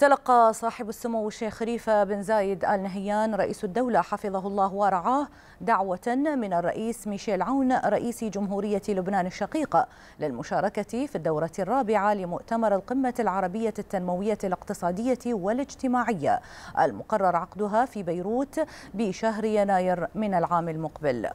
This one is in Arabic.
تلقى صاحب السمو الشيخ خليفة بن زايد آل نهيان رئيس الدولة حفظه الله ورعاه دعوة من الرئيس ميشيل عون رئيس جمهورية لبنان الشقيقة للمشاركة في الدورة الرابعة لمؤتمر القمة العربية التنموية الاقتصادية والاجتماعية المقرر عقدها في بيروت بشهر يناير من العام المقبل